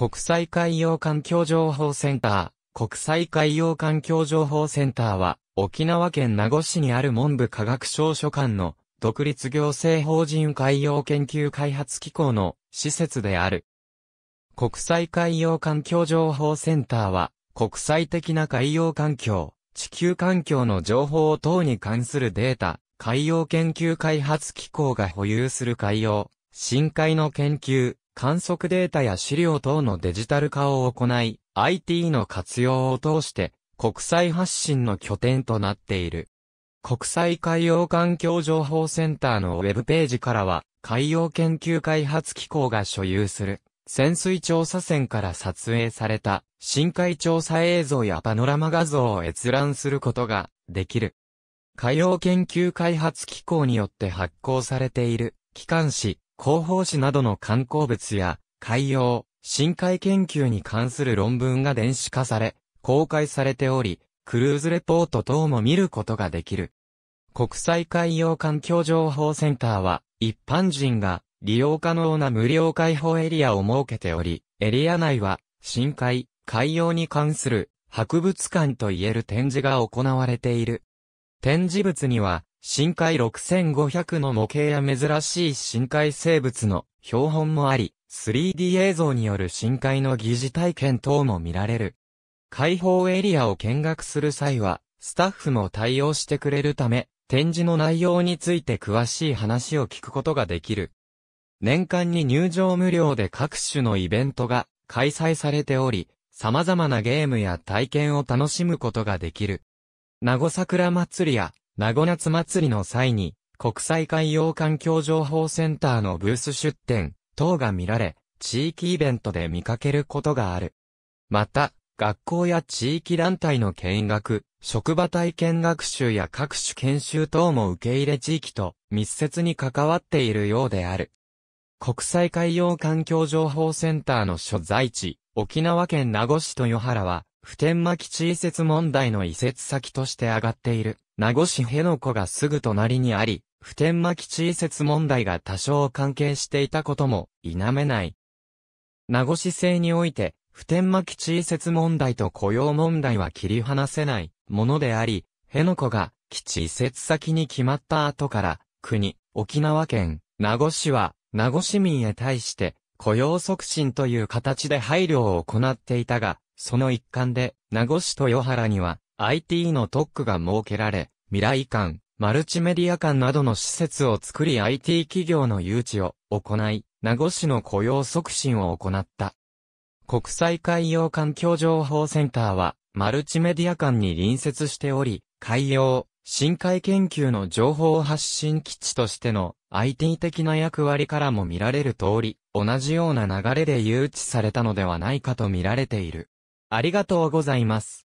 国際海洋環境情報センター。国際海洋環境情報センターは、沖縄県名護市にある文部科学省所管の独立行政法人海洋研究開発機構の施設である。国際海洋環境情報センターは、国際的な海洋環境、地球環境の情報等に関するデータ、海洋研究開発機構が保有する海洋、深海の研究、観測データや資料等のデジタル化を行い、IT の活用を通して国際発信の拠点となっている。国際海洋環境情報センターのウェブページからは、海洋研究開発機構が所有する、潜水調査船から撮影された、深海調査映像やパノラマ画像を閲覧することができる。海洋研究開発機構によって発行されている、機関誌、広報誌などの観光物や、海洋、深海研究に関する論文が電子化され、公開されており、クルーズレポート等も見ることができる。国際海洋環境情報センターは、一般人が利用可能な無料開放エリアを設けており、エリア内は、深海、海洋に関する博物館といえる展示が行われている。展示物には、深海6500の模型や珍しい深海生物の標本もあり、3D 映像による深海の疑似体験等も見られる。開放エリアを見学する際は、スタッフも対応してくれるため、展示の内容について詳しい話を聞くことができる。年間に入場無料で各種のイベントが開催されており、様々なゲームや体験を楽しむことができる。名護桜祭りや名古夏祭りの際に、国際海洋環境情報センターのブース出展等が見られ、地域イベントで見かけることがある。また、学校や地域団体の見学、職場体験学習や各種研修等も受け入れ地域と密接に関わっているようである。国際海洋環境情報センターの所在地、沖縄県名護市豊原は、普天間基地移設問題の移設先として挙がっている。名護市辺野古がすぐ隣にあり、普天間基地移設問題が多少関係していたことも否めない。名護市政において、普天間基地移設問題と雇用問題は切り離せないものであり、辺野古が基地移設先に決まった後から、国、沖縄県、名護市は、名護市民へ対して、雇用促進という形で配慮を行っていたが、その一環で、名護市豊原には、IT の特区が設けられ、未来館、マルチメディア館などの施設を作り IT 企業の誘致を行い、名護市の雇用促進を行った。国際海洋環境情報センターは、マルチメディア館に隣接しており、海洋、深海研究の情報発信基地としての IT 的な役割からも見られる通り、同じような流れで誘致されたのではないかと見られている。ありがとうございます。